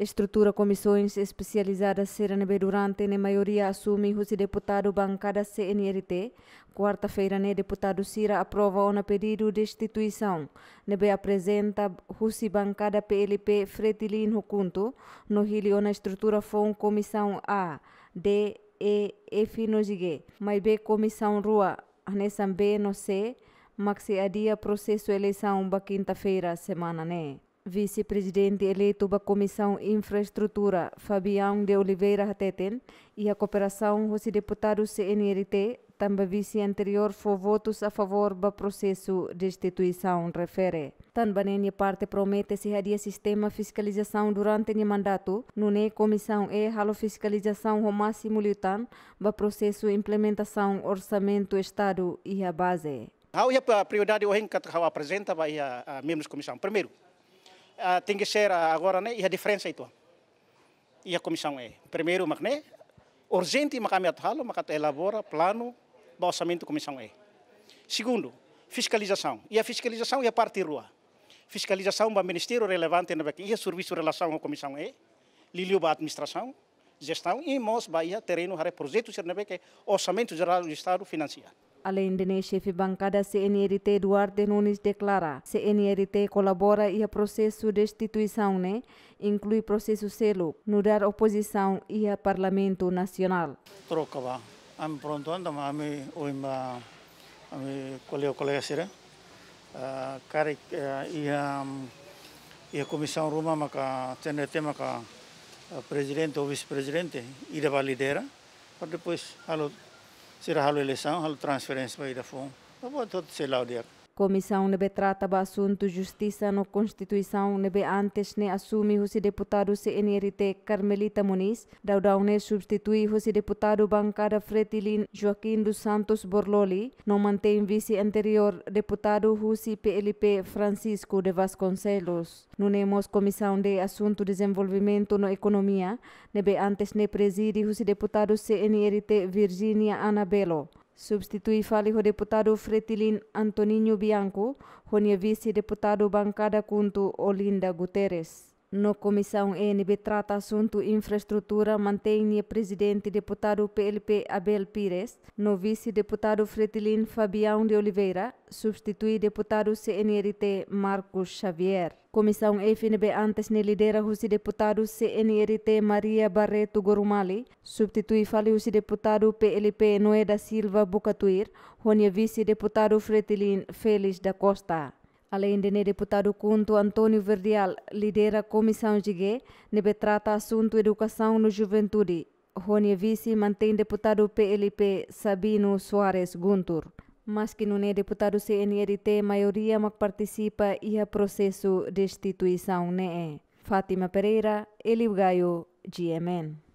estrutura comissões especializadas será durante na maioria assume o deputado bancada CNRT. Quarta-feira, o né, deputado Cira aprova o pedido de instituição. Nebe apresenta o bancada PLP Fretilin Hukunto. No Rio, na estrutura foi comissão A, D, E, F no Jigue. Mas B comissão Rua, Anesan B no C. Maxi adia processo eleição ba quinta-feira, semana, né? vice-presidente eleito da Comissão Infraestrutura, Fabião de Oliveira Hateten, e a cooperação com o deputados CNRT, também vice anterior, foi votos a favor do processo de instituição, refere. Também a parte promete se o sistema fiscalização durante o mandato, no ne comissão e halo fiscalização o máximo lutan, do processo implementação orçamento Estado e a base. Há a prioridade hoje que apresenta para membros da comissão. Primeiro, ah, tem que ser ah, agora né, e a diferença é tua. E a comissão é, primeiro, mas, né, urgente makami atalo, elabora plano do orçamento comissão é. Segundo, fiscalização. E a fiscalização é a parte rua. Fiscalização para ministério relevante né? e o serviço de relação à comissão é, lilio para administração, gestão e nós para terreno para projeto, né? que é orçamento geral do Estado financiar. Além de né, chefe bancada CNRT Eduardo Nunes declara, CNRT colabora e a é processo de instituição, né, inclui processo selo, no dar oposição e a é Parlamento Nacional. Troca, vá. Am pronto, andam, am oimba, am colega, colega, sira. Ah, Cara, e a ah, e a comissão ruma maka CNRT maka ah, presidente ou vice-presidente, irá validera, para depois, alô, Sira halo lesang halo transferens pa ida fong. Tapos tot silaw diak. Comissão de trata ba assunto justiça na Constituição nebe antes ne assume o deputado CNRT Carmelita Muniz, daudau ne substitui o deputado bancada Fretilin Joaquim dos Santos Borloli, não mantém vice anterior deputado Husi PLP Francisco de Vasconcelos. Nunemos Comissão de Assunto Desenvolvimento na Economia, nebe antes ne preside o deputado CNRT Virginia Anabelo. Substitui fale deputado Fretilin Antoninho Bianco, o vice-deputado bancada junto Olinda Guterres. No Comissão NB trata assunto infraestrutura, mantém o presidente deputado PLP Abel Pires, no vice-deputado Fretilin Fabião de Oliveira, substitui deputado CNRT Marcos Xavier. Comissão FNB antes ne lidera o deputado CNRT Maria Barreto Gorumali, substitui fale o deputado PLP Noé da Silva Bucatuir, onde vice-deputado Fretilin Félix da Costa. Além de deputado Cunto Antônio Verdial lidera a comissão de GE, nebe trata assunto educação no juventude. Rony Vice mantém deputado PLP Sabino Soares Guntur. Mas que não é deputado CNRT, maioria mas participa e a processo de instituição, né? Fátima Pereira, Elio Gaio, GMN.